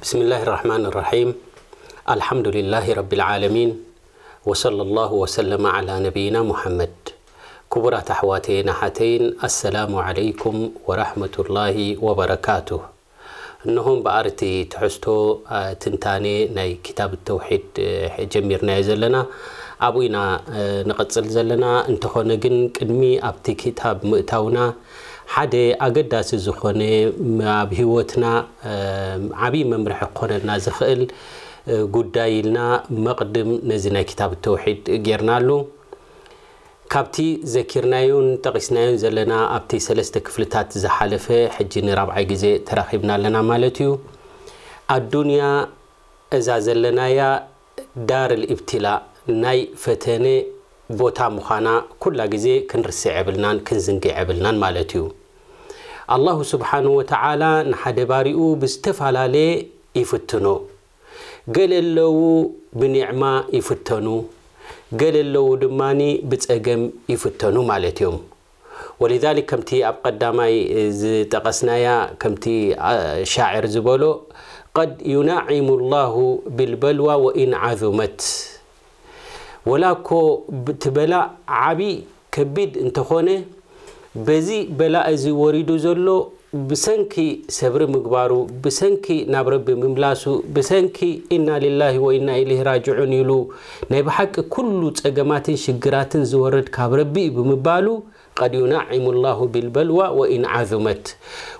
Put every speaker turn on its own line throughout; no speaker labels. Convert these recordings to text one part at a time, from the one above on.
بسم الله الرحمن الرحيم الحمد لله رب العالمين وصلى الله وسلم على نبينا محمد كبرى أحواتين نحتين السلام عليكم ورحمة الله وبركاته نهم بأرتي تحستو تنتاني ناي كتاب التوحيد جميرنا زلنا أبوينا نقتل زلنا انتخونا جن كدمي أبتي كتاب مؤتاونا ሓደ ኣገዳሲ ዝኾነ ኣብ ሂወትና ዓብዪ መምርሒ ክኮነና ዝኽእል ጉዳይ ኢልና መቕድም ነዚ ናይ ክታብ ተውሒድ ጌርና ካብቲ ዘኪርናዩን ጠቒስናዮን ዘለና ኣብቲ ሰለስተ ክፍልታት ዝሓለፈ ሕጂ ንራብዓይ ግዜ ተራኺብና ኣለና ማለት እዩ ኣዱንያ እዛ ዘለናያ ዳር ልእብትላ ናይ ፈተነ ቦታ ምዃና ኩላ ግዜ ክንርስዕ የብልናን ክንዝንግዕ የብልናን ማለት እዩ ኣላሁ ስብሓን ወተዓላ ንሓደ ባሪኡ ብዝተፈላለየ ይፍትኖ ገለ ኣለው ብኒዕማ ይፍተኑ ገለ ኣለው ድማኒ ብፀገም ይፍተኑ ማለት ولذلك كمتي أب قدامي تقسنايا كمتي آه، شاعر زبولو قد يناعم الله بالبلوى وإن عظمت ولكو تبلا عبي كبيد انتخونه بزي በላእ እዚ ወሪዱ ዘሎ ብሰንኪ ሰብሪ ምግባሩ ብሰንኪ ናብ ረቢ ምምላሱ ብሰንኪ ኢና ልላሂ ወኢና ኢለህ ራጅዑን ኢሉ ናይ ብሓቂ ኩሉ ፀገማትን ሽግራትን ዝወርድ ካብ قد ينعم الله بالبلوى وإن عظمت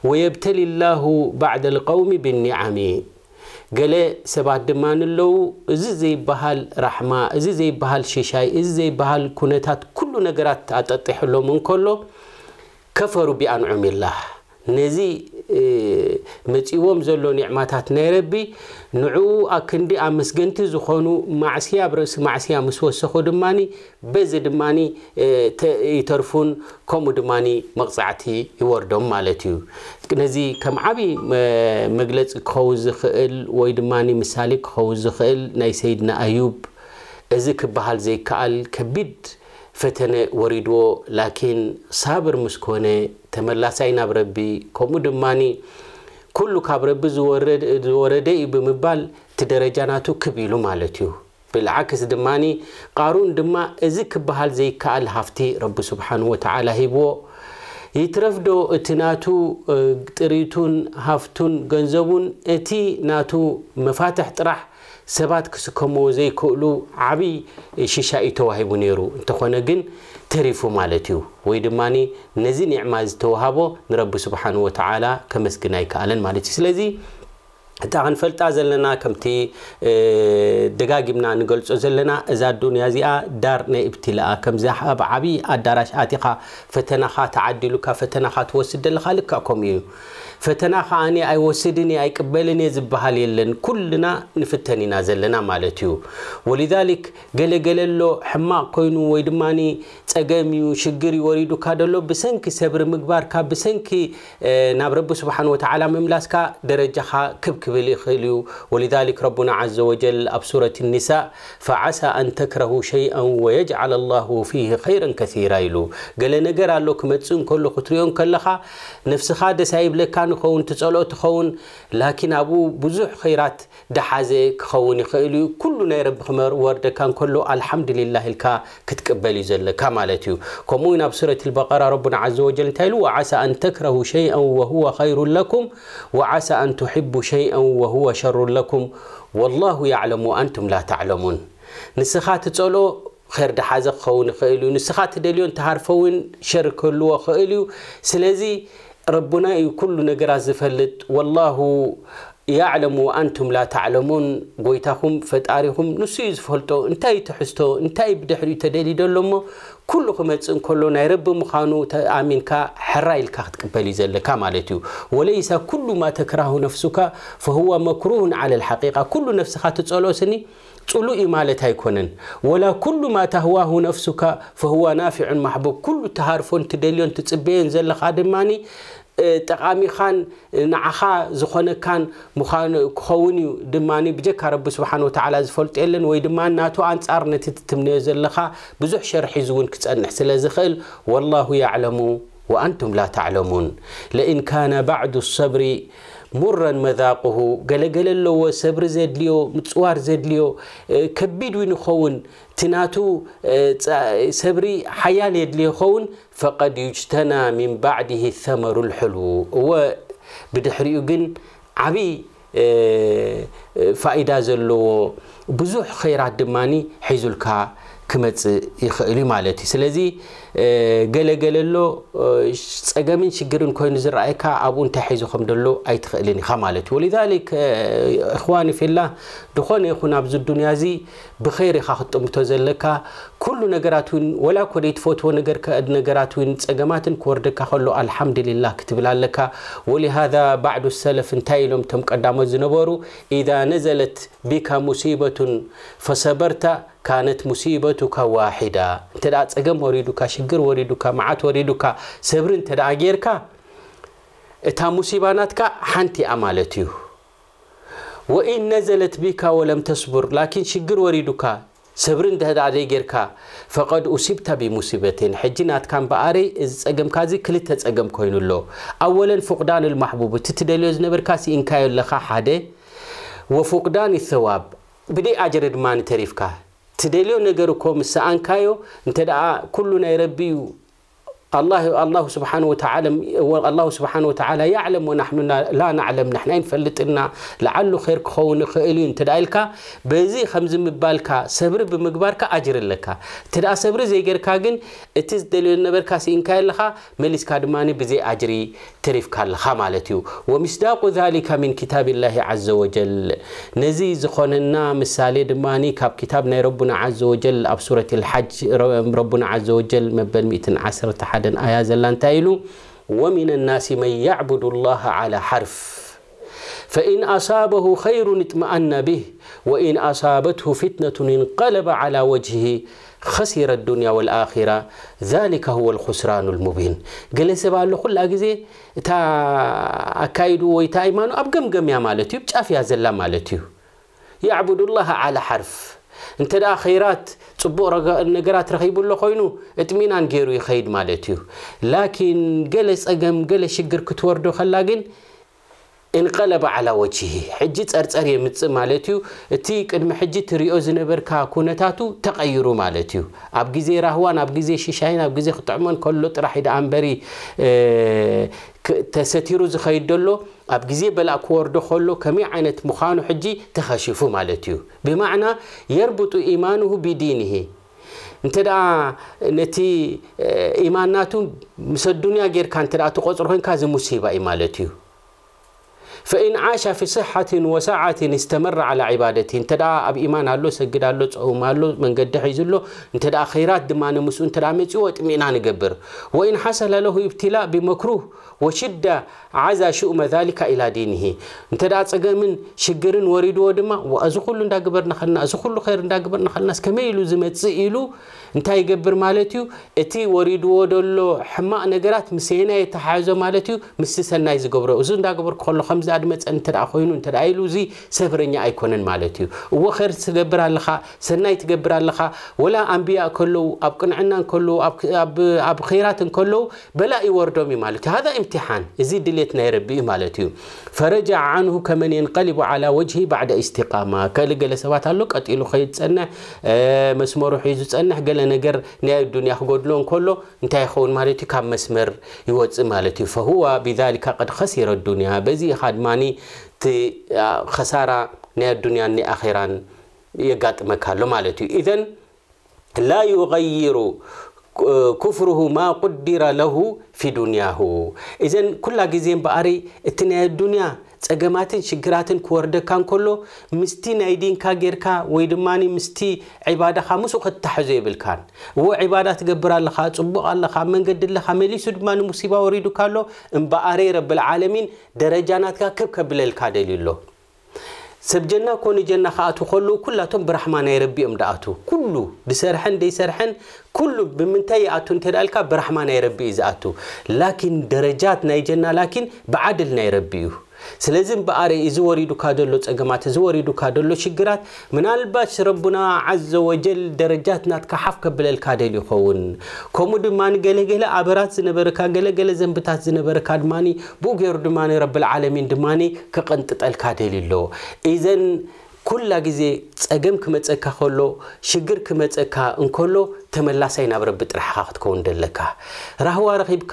ويبتلي الله بعد القوم بالنعم قال سبات دمان اللو ازي زي بحال رحمة ازي زي بحال ششاي ازي زي بحال كنتات كل نقرات اتطيح لهم من كله كفر بأنعم الله نزي متيوم زلون نعمتات نيربي نعو أكندي أمس جنت زخونو معسيا برس معسيا مسوس خدماني بزدماني يترفون كم دماني مقصعتي يوردم مالتيو نزي كم عبي مجلس خوز خيل ويدماني مسالك خوز خيل نيسيدنا أيوب إذا كبهال زي كال كبيد فتنة وردو لكن صابر مسكونة تملاسين بربي كمود ماني كل كبرب زورد زوردي بمبال تدرجاناتو كبيلو مالتيو بالعكس دماني قارون دما ازك بحال زي كال هافتي رب سبحانه وتعالى هيبو يترف دو اتناتو تريتون هافتون غنزبون اتي ناتو مفاتح طرح ሰባት ክስከምዎ ዘይክእሉ ዓብይ ሽሻ እዩ ተዋሂቡ ነይሩ እንተኾነ ግን ተሪፉ ማለት እዩ ወይ ድማ ነዚ ኒዕማ ዝተዋሃቦ ንረቢ ስብሓን ወተዓላ ከመስግን ኣይከኣለን ማለት እዩ ስለዚ እታ ክንፈልጣ ዘለና ከምቲ ደጋጊምና ንገልፆ ዘለና እዛ ዱንያ እዚኣ ዳር ናይ እብትላኣ ኣብ ዓብዪ ኣዳራሽ ኣቲኻ ፈተናኻ ተዓዲሉካ ፈተናኻ ትወስድ ደለካ ልካ ከምኡ እዩ فتنا خاني أي وسدني أي قبلني زبهالي لن كلنا نفتني نازلنا مالتيو ولذلك قال قال له حما كوينو ويدماني تأجميو شجري وريدو كادلو بسنك سبر مقبار كا بسنك ناب رب سبحانه وتعالى مملاس كا درجة خا كب خليو ولذلك ربنا عز وجل أبصرة النساء فعسى أن تكرهوا شيئا ويجعل الله فيه خيرا كثيرا يلو قال نقرأ لك متسون كل خطريون كلها نفسها دسايب لك كان ቁርኣን ክኸውን እቲ ፀሎት ክኸውን ላኪን ኣብኡ ብዙሕ ኸይራት ደሓዘ ክኸውን ይኽእል እዩ ኩሉ ናይ ረቢ ክመርወርደካ እንከሎ አልሓምድልላህ ኢልካ ክትቅበል እዩ ዘለካ ማለት እዩ ከምኡ ናብ ሱረት ልበቀራ ረቡና ዘ ወጀል እንታይ ኢሉ ወዓሳ ኣን ተክረሁ ሸይአ ወሁወ ኸይሩ ለኩም ወዓሳ ኣን ትሕቡ ሸይአ ወሁወ ሸሩ ለኩም ወላሁ ያዕለሙ ኣንቱም ላ ተዕለሙን ንስኻ ትፀልኦ خير دحازق خون خيلو نسخات دليون تهارفون شر كلو خيلو سلازي ربنا كل نجر زفلت والله يعلم وأنتم لا تعلمون قويتهم فتاريهم نسيز فلتو انتاي تحستو انتاي بدحري تدلي دلمو كلكم هتسن كله رب مخانو تأمين كا حرايل كات قبلي زل كامالتو وليس كل ما تكره نفسك فهو مكروه على الحقيقة كل نفس خات تسألو سني تقولوا إمالة هيكونن ولا كل ما تهواه نفسك فهو نافع محبوب كل تهارفون تدليون تتبين زل خادماني ጠቃሚኻን ንዓኻ ዝኾነካን ምዃኑ ክኸውን እዩ ድማ ብጀካ ረቢ ስብሓን ወተዓላ ዝፈልጦ የለን ወይ ድማ ናቱ ኣንጻር ነቲ ትትምንዮ ዘለኻ ብዙሕ ሸርሒዙ እውን ክፀንሕ ስለ ዝኽእል ወላሁ ያዕለሙ وأنتم لا تعلمون لئن كان بعد الصبر مرا مذاقه قال له صبر ليو متصوار ليو اه كبيد خون تناتو اه صبري حيال خون فقد يجتنى من بعده الثمر الحلو وبدحريو جن عبي اه فائدة زلو بزوح خيرات دماني حيزلكا كمت يخيلي مالتي سلازي ገለገለሎ ፀገምን ሽግርን ኮይኑ ዝረኣየካ ኣብኡ እንታይ ሒዙ ከም ደሎ ኣይትኽእልን ኢኻ ማለት እዩ ወሊዛሊክ እኽዋን ፊላ ድኾነ ይኹን ኣብዚ ዱንያ እዚ ብኸይር ኢኻ ክትጥምቶ ዘለካ ኩሉ ነገራት እውን ወላ ኮደይ ትፈትዎ ነገራት እውን ፀገማትን ክወርደካ ከሎ አልሓምድልላ ክትብል ኣለካ ወሊሃذ ባዕዱ ሰለፍ እንታይ ኢሎም እቶም ቀዳሞት ዝነበሩ ኢዛ ነዘለት ቢካ ሙሲበቱን ፈሰበርታ ካነት ሙሲበቱካ ዋሒዳ እንተ ፀገም ወሪዱካ ሽግር ወሪዱካ መዓት ወሪዱካ ሰብሪ እንተ ደኣ ጌርካ እታ ሙሲባናትካ ሓንቲ ኣ ማለት እዩ ወኢን ነዘለት ቢካ ወለም ተስቡር ላኪን ሽግር ወሪዱካ ሰብሪ እንተዳደ ጌርካ ፈቐድ ኡሲብታ ብሙሲበትን ሕጂ ናትካ በኣረይ እዚ ፀገምካ እዚ ክልተ ፀገም ኮይኑ ኣሎ ኣወለን ፍቕዳን ልማሕቡብ እቲ ትደልዮ ዝነበርካ ሲኢንካዮ ኣለካ ሓደ ወፍቕዳን ይሰዋብ ብደይ ኣጀረ ድማ ንተሪፍካ t dlዮ ነገር k ምሰኣንkዮ እnተ kሉnይረaቢiዩ الله الله سبحانه وتعالى الله سبحانه وتعالى يعلم ونحن لا نعلم نحن أين فلتنا لعله خير كون خيلي أنت دايلك بزي خمس مبالك سبر بمقبارك أجر لك تدا سبر زي غير كاجن اتز دليل نبر كاسي إنك لها مليس كادماني بزي أجري تريف كال خمالتيو ومصداق ذلك من كتاب الله عز وجل نزي زخوننا مثالي دماني كاب كتابنا ربنا عز وجل أب سورة الحج ربنا عز وجل مبل 110 حال حدن آيا زلان تايلو ومن الناس من يعبد الله على حرف فإن أصابه خير اطمأن به وإن أصابته فتنة انقلب على وجهه خسر الدنيا والآخرة ذلك هو الخسران المبين قال سبع الله خل أجزي تا أكايدو ويتا إيمانو أبقم قم يا مالتيو بتشاف يا زلا مالتيو يعبد الله على حرف እንተ ደኣ ኸይራት ፅቡቕ ነገራት ረኺቡሎ ኮይኑ እጥሚናን ገይሩ ይኸይድ ማለት እዩ ላኪን ገለ ፀገም ገለ ሽግር ክትወርዶ ኸላ ግን انقلب على وجهه حجي صرصر يمص مالتيو تي قدم حجي تريو زنبركا كونتاتو تغيرو مالتيو أبجزي رهوان أبجزي اب أبجزي شيشاين خطعمن كله طرح يد انبري ተሰቲሩ ዝኸይድ ደሎ ኣብ ግዜ በላእ ክወርዶ ከሎ ከመይ ዓይነት ምዃኑ ሕጂ ተኸሺፉ ማለት እዩ ብማዕና የርብጡ ኢማንሁ ቢዲንሂ እንተ ደኣ ነቲ ኢማን ናቱ ምስ ኣዱንያ ጌርካ እንተ ደኣ فإن عاش في صحة وسعة استمر على عبادته انت دا أب إيمان هلو سجد هلو تصوم هلو من قد حيزلو انت دا خيرات دمان مسو انت دا ميتي وإطمئنان قبر وإن حصل له ابتلاء بمكروه وشدة عزا شؤم ذلك إلى دينه انت دا تسقمن شقرن وريد ودما وأزخل اندا قبرنا خلنا أزخل خير اندا قبرنا خلنا سكميلو زمتسي إلو انت يقبر مالتيو اتي وريد ودلو حماء نقرات مسينا يتحازو مالتيو مسي سناي زقبرو وزو اندا قبر كله خمزة زاد متن ترى خوينو ترى أيلوزي سفرني أيكون المالتي وخير تجبر لها سناي تجبر لها ولا أنبياء كله أبكن عنا كله أب أب أب خيرات كله بلا يوردومي مالتي هذا امتحان يزيد دليتنا يربي مالتيو فرجع عنه كمن ينقلب على وجهه بعد استقامة قال كالجل سوات اللوك أتيلو خيط سنة أه مسمار حيز سنة قال نجر نيا الدنيا خقول لون كله انت يخون مالتي كم مسمر يوتس مالتي فهو بذلك قد خسر الدنيا بزي خاد ድማ እቲ ከሳራ ናይ ኣዱንያን ናይ ኣራን የጋጥመካሎ ማለት እዩ ኢዘን ላ ይغይሩ ኩፍርሁ ማ ቁዲረ ለሁ ፊ ዱንያሁ እዘን ኩላ ግዜ እምበኣሪ እቲ ናይ ኣዱንያ ፀገማትን ሽግራትን ክወርደካ ከሎ ምስቲ ናይ ዲንካ ጌርካ ወይ ድማ ምስቲ ዒባዳኻ ምስ ክትታሕዞ የብልካን እዎ ዕባዳ ትገብር ኣለኻ ፅቡቕ ኣለኻ መንገዲ ኣለኻ መሊሱ ድማ ንሙሲባ ወሪዱካ ኣሎ እምበኣረይ ረብልዓለሚን ደረጃናትካ ከብ ከብለልካ ደልዩ ኣሎ ሰብ ጀና ኮኑ ጀና ከኣትዉ ከለዉ ኩላቶም ብራሕማ ናይ ረቢ እዮም ዳኣትዉ ኩሉ ድሰርሐን ደይሰርሐን ኩሉ ብምንታይ ይኣቱ እንተ ኢልካ ብራሕማ ናይ ረቢ እዩ ዝኣቱ ላኪን ደረጃት ናይ ጀና ላኪን ብዓድል ናይ ረቢ እዩ ስለዚ እምበኣረይ እዚ ወሪዱ ካደሎ ፀገማት እዚ ወሪዱ ካደሎ ሽግራት ምናልባሽ ረቡና ዓዘ ወጀል ደረጃት ናትካ ሓፍ ከብለልካ ደል ይኸውን ከምኡ ድማ ገለገለ ኣበራት ዝነበረካ ገለገለ ዘንብታት ዝነበረካ ድማ ብኡ ገይሩ ድማ ረብልዓለሚን ድማ ክቐንጥጠልካ ደል ኣሎ እዘን ኩላ ግዜ ፀገም ክመፀካ ከሎ ሽግር ክመፀካ እንከሎ ተመላሳይ ናብ ረቢ ጥራሕካ ክትከውን ደለካ ራህዋ ረኺብካ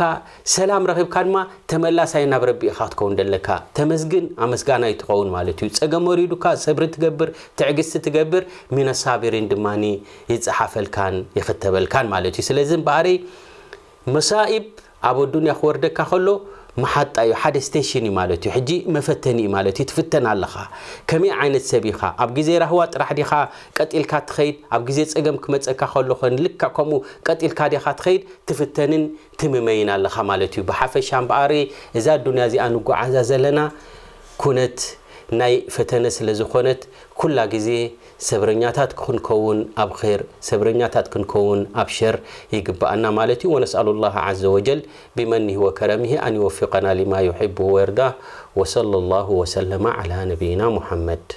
ሰላም ረኺብካ ድማ ተመላሳይ ናብ ረቢ ኢኻ ክትከውን ደለካ ተመስግን ኣመስጋና ኣመስጋናይ ትኸውን ማለት እዩ ፀገም ወሪዱካ ሰብሪ ትገብር ትዕግስቲ ትገብር ሚነሳቢሪን ድማ ይፀሓፈልካን ይኽተበልካን ማለት እዩ ስለዚ እምበኣረይ መሳኢብ ኣብ ኣዱንያ ክወርደካ ከሎ محط أيو حد ستيشن مالتي حجي مفتني مالتي تفتن على خا كمية عين السبيخة أبقي زي رهوات راح دي خا قتل كات خيد أبقي زي تسقم كمت أك خلو خن لك كمو قتل كات خات خيد تفتنن تممين على خا مالتي عم باري إذا الدنيا زي أنو قعزة زلنا كنت ናይ ፈተነ ስለ ዝኾነት ኩላ ግዜ ሰብረኛታት ክንከውን ኣብ ር ሰብረኛታት ክንከውን ኣብ ሸር ይግብአና ማለት እዩ ወነስኣሉ ላ ዘ ወጀል ብመኒህ ወከረምሂ ኣን ይወፊቀና ልማ ዩሕብሁ ወርዳ ወصለ ላሁ ወሰለማ ዓላ ነብይና ሙሐመድ